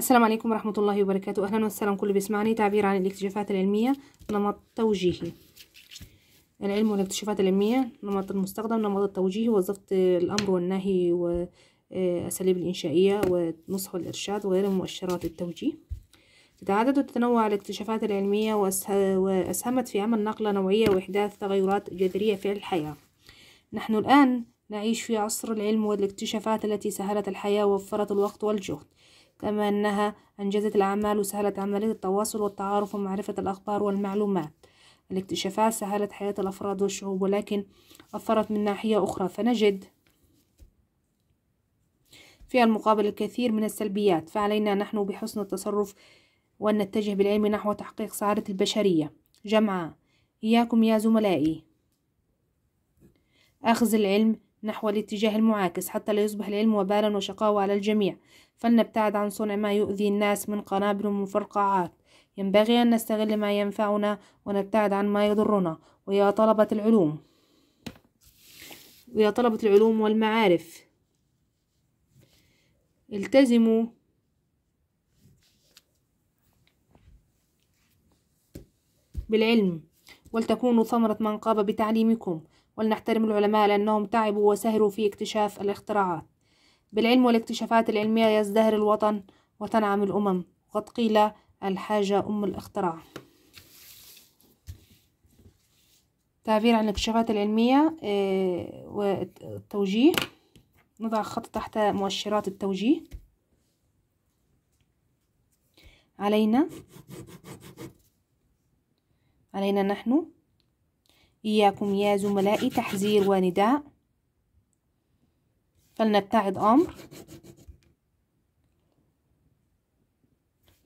السلام عليكم ورحمة الله وبركاته أهلا وسهلا كل بيسمعني تعبير عن الاكتشافات العلمية نمط توجيهي العلم والاكتشافات العلمية نمط المستخدم نمط التوجيهي وظفت الأمر والنهي وأساليب الإنشائية والنصح والإرشاد وغير مؤشرات التوجيه تتعدد وتتنوع الاكتشافات العلمية وأسهمت في عمل نقلة نوعية وإحداث تغيرات جذرية في الحياة نحن الآن نعيش في عصر العلم والاكتشافات التي سهلت الحياة ووفرت الوقت والجهد كما أنها أنجزت الأعمال وسهلت عملية التواصل والتعارف ومعرفة الأخبار والمعلومات الاكتشافات سهلت حياة الأفراد والشعوب ولكن أثرت من ناحية أخرى فنجد في المقابل الكثير من السلبيات فعلينا نحن بحسن التصرف وأن نتجه بالعلم نحو تحقيق سعادة البشرية جمعاء إياكم يا زملائي أخذ العلم نحو الاتجاه المعاكس حتى لا يصبح العلم وبالا وشقاوة على الجميع فلنبتعد عن صنع ما يؤذي الناس من قنابل ومفرقعات ينبغي أن نستغل ما ينفعنا ونبتعد عن ما يضرنا ويا طلبة العلوم ويا طلبة العلوم والمعارف التزموا بالعلم ولتكونوا ثمرة من قاب بتعليمكم ولنحترم العلماء لأنهم تعبوا وسهروا في اكتشاف الاختراعات بالعلم والاكتشافات العلمية يزدهر الوطن وتنعم الأمم وقد قيل الحاجة أم الاختراع تعبير عن الاكتشافات العلمية آه، والتوجيه نضع خط تحت مؤشرات التوجيه علينا علينا نحن إياكم يا زملائي تحذير ونداء فلنبتعد أمر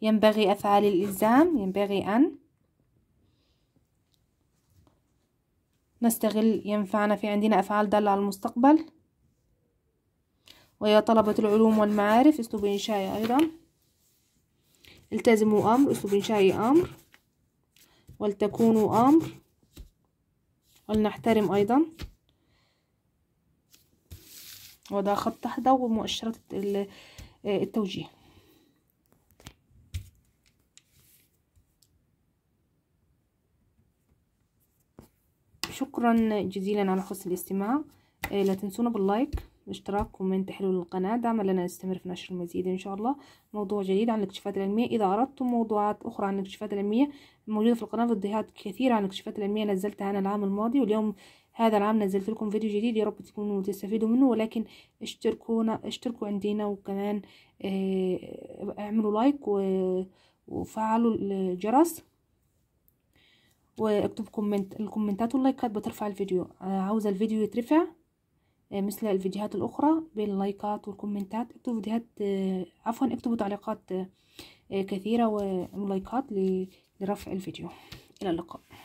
ينبغي أفعال الإلزام ينبغي أن نستغل ينفعنا في عندنا أفعال دالة على المستقبل ويا طلبة العلوم والمعارف أسلوب إنشائي أيضا التزموا أمر أسلوب إنشائي أمر ولتكونوا أمر ولنحترم أيضا وده خط تحت ومؤشرات التوجيه شكرا جزيلا على حسن الاستماع إيه، لا تنسونا باللايك اشتراك كومنت حلو للقناة دعم لنا نستمر في نشر المزيد إن شاء الله موضوع جديد عن الاكتشافات العلمية إذا أردتم موضوعات أخرى عن الاكتشافات العلمية موجودة في القناة فيديوهات كثيرة عن الاكتشافات العلمية نزلتها أنا العام الماضي واليوم هذا العام نزلت لكم فيديو جديد يا رب تكونوا تستفيدوا منه ولكن اشتركونا اشتركوا عندنا وكمان اه اعملوا لايك وفعلوا الجرس واكتب كومنت الكومنتات واللايكات بترفع الفيديو آه، عاوزه الفيديو يترفع آه، مثل الفيديوهات الأخرى بين اللايكات والكومنتات اكتبوا فيديوهات آه، عفوا اكتبوا تعليقات آه، كثيرة ولايكات لرفع الفيديو إلى اللقاء